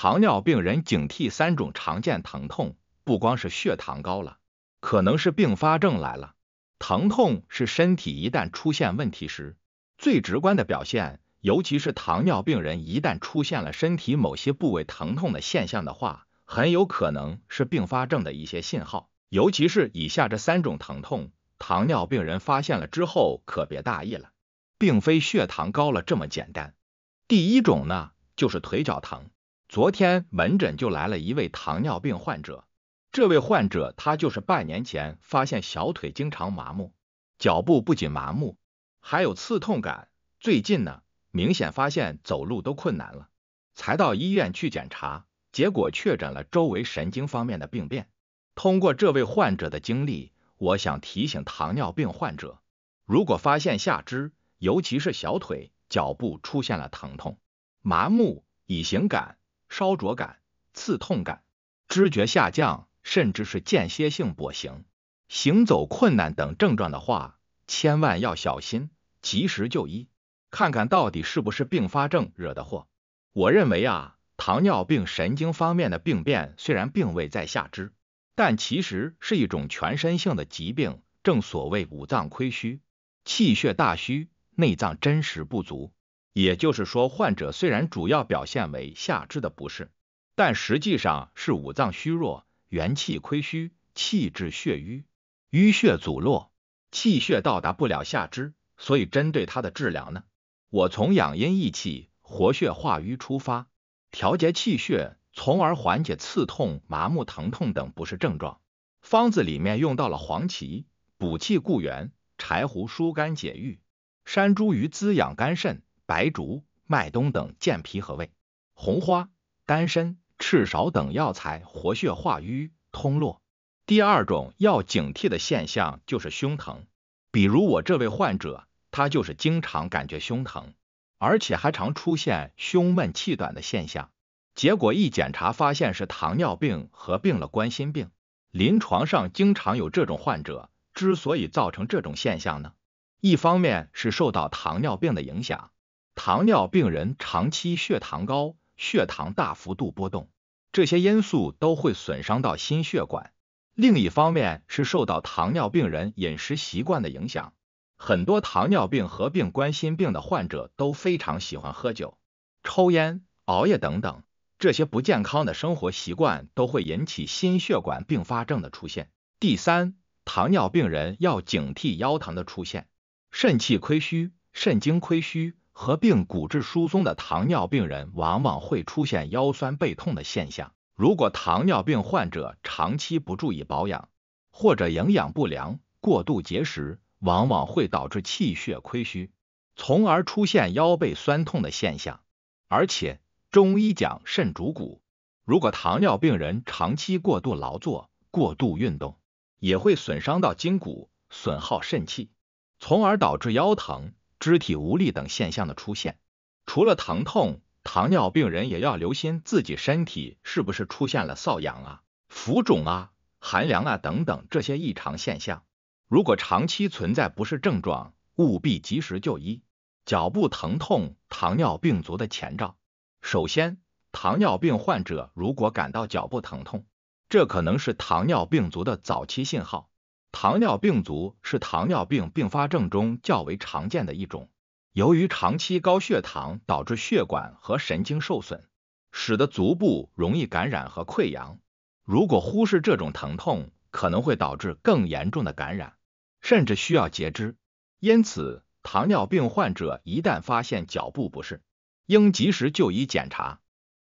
糖尿病人警惕三种常见疼痛，不光是血糖高了，可能是并发症来了。疼痛是身体一旦出现问题时最直观的表现，尤其是糖尿病人一旦出现了身体某些部位疼痛的现象的话，很有可能是并发症的一些信号，尤其是以下这三种疼痛，糖尿病人发现了之后可别大意了，并非血糖高了这么简单。第一种呢，就是腿脚疼。昨天门诊就来了一位糖尿病患者，这位患者他就是半年前发现小腿经常麻木，脚部不仅麻木，还有刺痛感，最近呢明显发现走路都困难了，才到医院去检查，结果确诊了周围神经方面的病变。通过这位患者的经历，我想提醒糖尿病患者，如果发现下肢，尤其是小腿、脚部出现了疼痛、麻木、乙型感，烧灼感、刺痛感、知觉下降，甚至是间歇性跛行、行走困难等症状的话，千万要小心，及时就医，看看到底是不是并发症惹的祸。我认为啊，糖尿病神经方面的病变虽然并未在下肢，但其实是一种全身性的疾病，正所谓五脏亏虚、气血大虚、内脏真实不足。也就是说，患者虽然主要表现为下肢的不适，但实际上是五脏虚弱、元气亏虚、气滞血瘀、淤血阻络，气血到达不了下肢。所以，针对他的治疗呢，我从养阴益气、活血化瘀出发，调节气血，从而缓解刺痛、麻木、疼痛等不适症状。方子里面用到了黄芪，补气固元；柴胡疏肝解郁；山茱萸滋养肝肾。白术、麦冬等健脾和胃，红花、丹参、赤芍等药材活血化瘀、通络。第二种要警惕的现象就是胸疼，比如我这位患者，他就是经常感觉胸疼，而且还常出现胸闷气短的现象。结果一检查发现是糖尿病合并了冠心病。临床上经常有这种患者，之所以造成这种现象呢，一方面是受到糖尿病的影响。糖尿病人长期血糖高，血糖大幅度波动，这些因素都会损伤到心血管。另一方面是受到糖尿病人饮食习惯的影响，很多糖尿病合并冠心病的患者都非常喜欢喝酒、抽烟、熬夜等等，这些不健康的生活习惯都会引起心血管并发症的出现。第三，糖尿病人要警惕腰疼的出现，肾气亏虚、肾精亏虚。合并骨质疏松的糖尿病人往往会出现腰酸背痛的现象。如果糖尿病患者长期不注意保养，或者营养不良、过度节食，往往会导致气血亏虚，从而出现腰背酸痛的现象。而且中医讲肾主骨，如果糖尿病人长期过度劳作、过度运动，也会损伤到筋骨，损耗肾气，从而导致腰疼。肢体无力等现象的出现，除了疼痛，糖尿病人也要留心自己身体是不是出现了瘙痒啊、浮肿啊、寒凉啊等等这些异常现象。如果长期存在不适症状，务必及时就医。脚部疼痛，糖尿病足的前兆。首先，糖尿病患者如果感到脚部疼痛，这可能是糖尿病足的早期信号。糖尿病足是糖尿病并发症中较为常见的一种，由于长期高血糖导致血管和神经受损，使得足部容易感染和溃疡。如果忽视这种疼痛，可能会导致更严重的感染，甚至需要截肢。因此，糖尿病患者一旦发现脚部不适，应及时就医检查。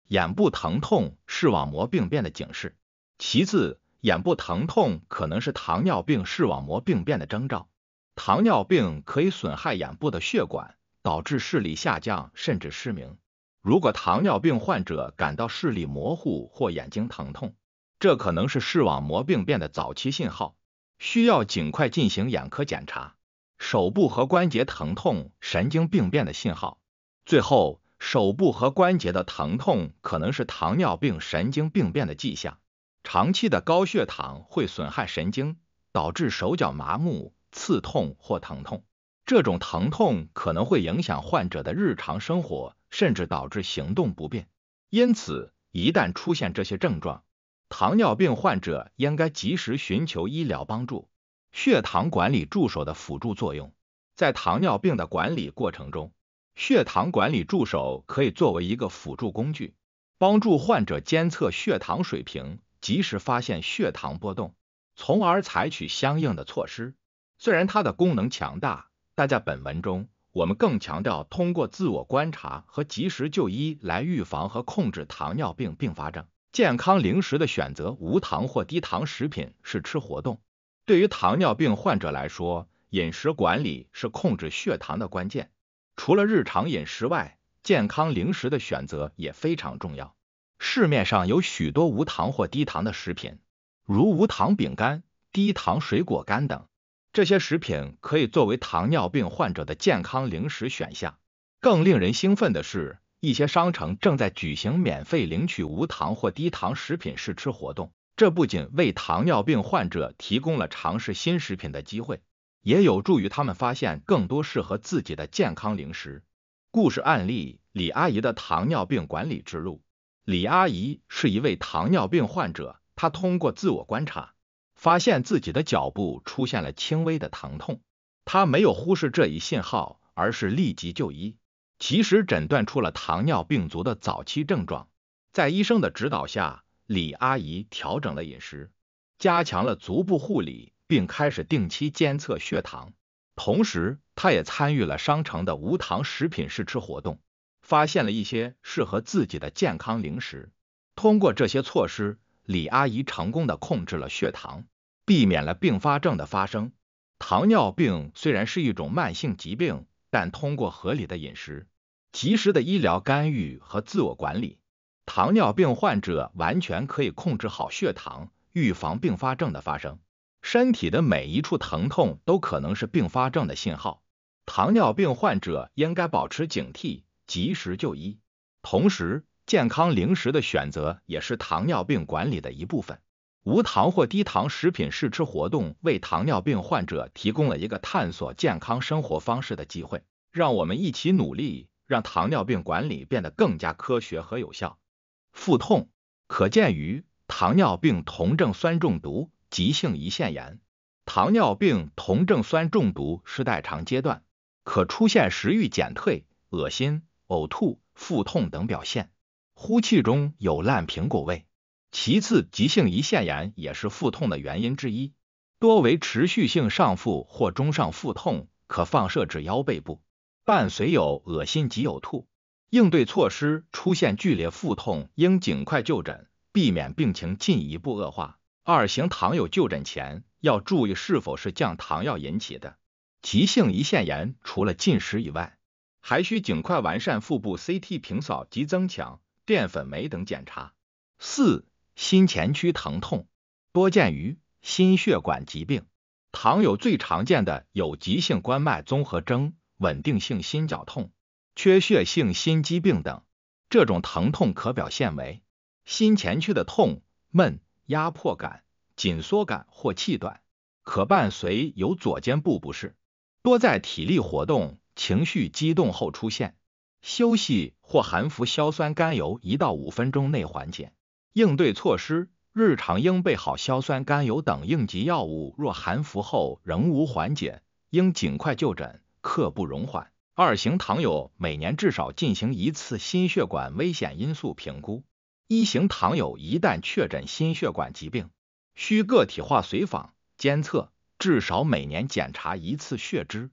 眼部疼痛、视网膜病变的警示。其次，眼部疼痛可能是糖尿病视网膜病变的征兆。糖尿病可以损害眼部的血管，导致视力下降甚至失明。如果糖尿病患者感到视力模糊或眼睛疼痛，这可能是视网膜病变的早期信号，需要尽快进行眼科检查。手部和关节疼痛，神经病变的信号。最后，手部和关节的疼痛可能是糖尿病神经病变的迹象。长期的高血糖会损害神经，导致手脚麻木、刺痛或疼痛。这种疼痛可能会影响患者的日常生活，甚至导致行动不便。因此，一旦出现这些症状，糖尿病患者应该及时寻求医疗帮助。血糖管理助手的辅助作用，在糖尿病的管理过程中，血糖管理助手可以作为一个辅助工具，帮助患者监测血糖水平。及时发现血糖波动，从而采取相应的措施。虽然它的功能强大，但在本文中，我们更强调通过自我观察和及时就医来预防和控制糖尿病并发症。健康零食的选择，无糖或低糖食品是吃活动。对于糖尿病患者来说，饮食管理是控制血糖的关键。除了日常饮食外，健康零食的选择也非常重要。市面上有许多无糖或低糖的食品，如无糖饼干、低糖水果干等，这些食品可以作为糖尿病患者的健康零食选项。更令人兴奋的是，一些商城正在举行免费领取无糖或低糖食品试吃活动，这不仅为糖尿病患者提供了尝试新食品的机会，也有助于他们发现更多适合自己的健康零食。故事案例：李阿姨的糖尿病管理之路。李阿姨是一位糖尿病患者，她通过自我观察，发现自己的脚部出现了轻微的疼痛。她没有忽视这一信号，而是立即就医，及时诊断出了糖尿病足的早期症状。在医生的指导下，李阿姨调整了饮食，加强了足部护理，并开始定期监测血糖。同时，她也参与了商城的无糖食品试吃活动。发现了一些适合自己的健康零食。通过这些措施，李阿姨成功地控制了血糖，避免了并发症的发生。糖尿病虽然是一种慢性疾病，但通过合理的饮食、及时的医疗干预和自我管理，糖尿病患者完全可以控制好血糖，预防并发症的发生。身体的每一处疼痛都可能是并发症的信号，糖尿病患者应该保持警惕。及时就医，同时健康零食的选择也是糖尿病管理的一部分。无糖或低糖食品试吃活动为糖尿病患者提供了一个探索健康生活方式的机会。让我们一起努力，让糖尿病管理变得更加科学和有效。腹痛可见于糖尿病酮症酸中毒、急性胰腺炎。糖尿病酮症酸中毒是代偿阶段，可出现食欲减退、恶心。呕吐、腹痛等表现，呼气中有烂苹果味。其次，急性胰腺炎也是腹痛的原因之一，多为持续性上腹或中上腹痛，可放射至腰背部，伴随有恶心及呕吐。应对措施：出现剧烈腹痛，应尽快就诊，避免病情进一步恶化。二型糖友就诊前要注意是否是降糖药引起的急性胰腺炎，除了进食以外。还需尽快完善腹部 CT 平扫及增强、淀粉酶等检查。四、心前区疼痛多见于心血管疾病，糖有最常见的有急性冠脉综合征、稳定性心绞痛、缺血性心肌病等。这种疼痛可表现为心前区的痛、闷、压迫感、紧缩感或气短，可伴随有左肩部不适，多在体力活动。情绪激动后出现，休息或含服硝酸甘油，一到五分钟内缓解。应对措施：日常应备好硝酸甘油等应急药物，若含服后仍无缓解，应尽快就诊，刻不容缓。二型糖友每年至少进行一次心血管危险因素评估。一型糖友一旦确诊心血管疾病，需个体化随访监测，至少每年检查一次血脂。